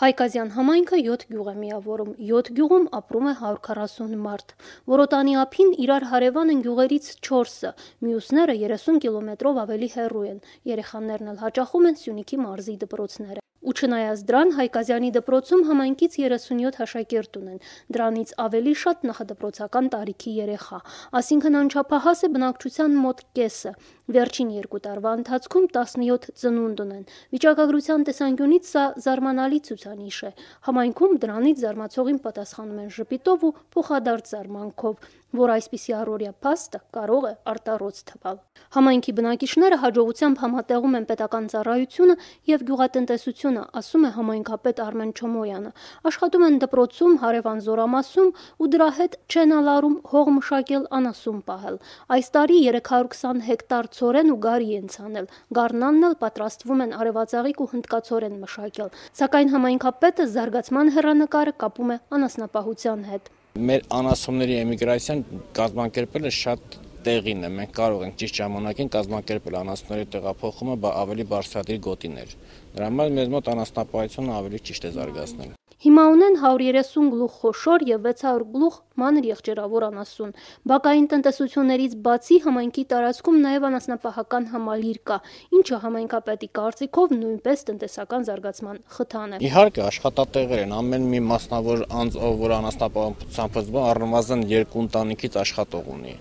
Հայկազյան համայնքը 7 գյուղ է միավորում։ 7 գյուղում ապրում է 140 մարդ։ Որոտանի ափին իրար հարևան են գյուղերից 4-ը, մյուսները 30 կիլոմետրով ավելի հեռու են։ Երեխաներն էլ հաճախում են Սյունիքի մարզի դպրոցները։ Ու չնայած դրան Հայկազյանի դպրոցում համայնքից 37 հաշակերտ ունեն, դրանից ավելի շատ նախադպրոցական տարիքի երեխա, ասինքն անչափահաս է բնակչության մոտ կեսը։ Վերջին երկու տարվա ընթացքում 17 ծնունդ ունեն։ Վիճակագրության տեսանկյունից սա զարմանալի ցուցանիշ է։ Համայնքում դրանից զարմացողին պատասխանում են ժպիտով ու փոխադարձ զարմանքով, որ այսպիսի առօրյա փաստը կարող է արտառոց թվալ։ Համայնքի բնակիչները հաջողությամբ համատեղում են պետական ծառայությունը եւ գյուղատնտեսությունը կայունությունը, ասում է համայնքապետ Արմեն Չոմոյանը։ Աշխատում են դպրոցում, հարևան զորամասում ու դրա հետ չեն ալարում հող մշակել, անասում պահել։ Այս տարի 320 հեկտար ծորեն ու գարի են ցանել։ Գառնանն էլ պատրաստվում են արևածաղիկ ու հնդկացորեն մշակել։ Սակայն համայնքապետը զարգացման հերանեկարը կապում է անասնապահության հետ։ Մեր անասումների էմիգրացիան կազմակերպելը շատ տեղինն է, մենք կարող ենք ճիշտ ժամանակին կազմակերպել անասունների տեղափոխումը ավելի բարձրադիր գոտիներ։ Դրա համար մեզ մոտ անասնապահությունը ավելի ճիշտ է զարգացնել։ Հիմա ունեն 130 գլուխ խոշոր եւ 600 գլուխ մանր եղջերավոր անասուն։ Բակային տնտեսություններից բացի համայնքի տարածքում նաեւ անասնապահական համալիր կա, ինչը համայնքապետի կարծիքով նույնպես տնտեսական զարգացման խթան է։ Իհարկե աշխատատեղեր են ամեն մի մասնավոր անձ, ով որ անասնապահությամբ զբաղ առնվազն երկու ընտանիքից աշխատող ունի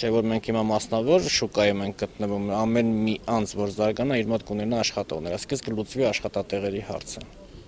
չէ որ մենք հիմա մասնավոր շուկայում ենք գտնվում, ամեն մի անձ, որ զարգանա, իր մոտ կունենա աշխատողներ, այսինքն կլուծվի աշխատատեղերի հարցը։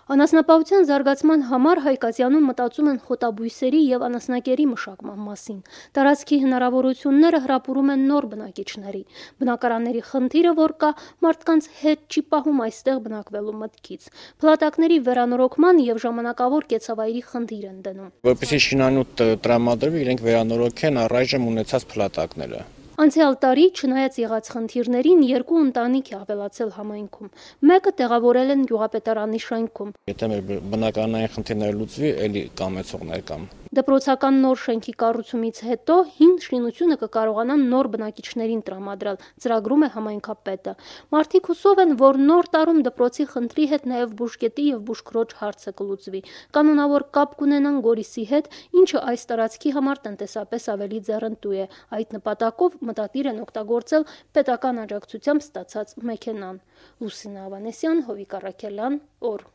Անասնապահության զարգացման համար Հայկազյանում մտածում են խոտաբույսերի եւ անասնակերի մշակման մասին։ Տարածքի հնարավորությունները հրապուրում են նոր բնակիչների։ Բնակարանների խնդիրը, որ կա, մարդկանց հետ չի պահում այստեղ բնակվելու մտքից։ Փլատակների վերանորոգման եւ ժամանակավոր կեցավայրի խնդիր են դնում։ Որպեսզի շինանյութ տրամադրվի, իրենք վերանորոգեն առայժմ ունեցած փլատակները։ Անցյալ տարի, չնայած եղած խնդիրներին, երկու ընտանիք է ավելացել համայնքում։ Մեկը տեղավորել են գյուղապետարանի շենքում։ Եթե մեր բնակարանային խնդիրները լուծվի, ելի կամեցողներ կամ։ Դպրոցական նոր շենքի կառուցումից հետո հին շինությունը կկարողանա նոր բնակիչներին տրամադրել, ծրագրում է համայնքապետը։ Մարտիկ հուսով են, որ նոր տարում դպրոցի խնդրի հետ նաև բուժկետի եւ բուժքրոջ հարցը կլուծվի։ Կանոնավոր կապ կունենան Գորիսի հետ, ինչը այս տարածքի համար տնտեսապես ավելի ձեռնտու է։ Այդ նպատակով Մտադիր են օգտագործել պետական աջակցությամբ ստացած մեքենան։ Լուսինա Ավանեսյան, Հովիկ Արաքելյան, օր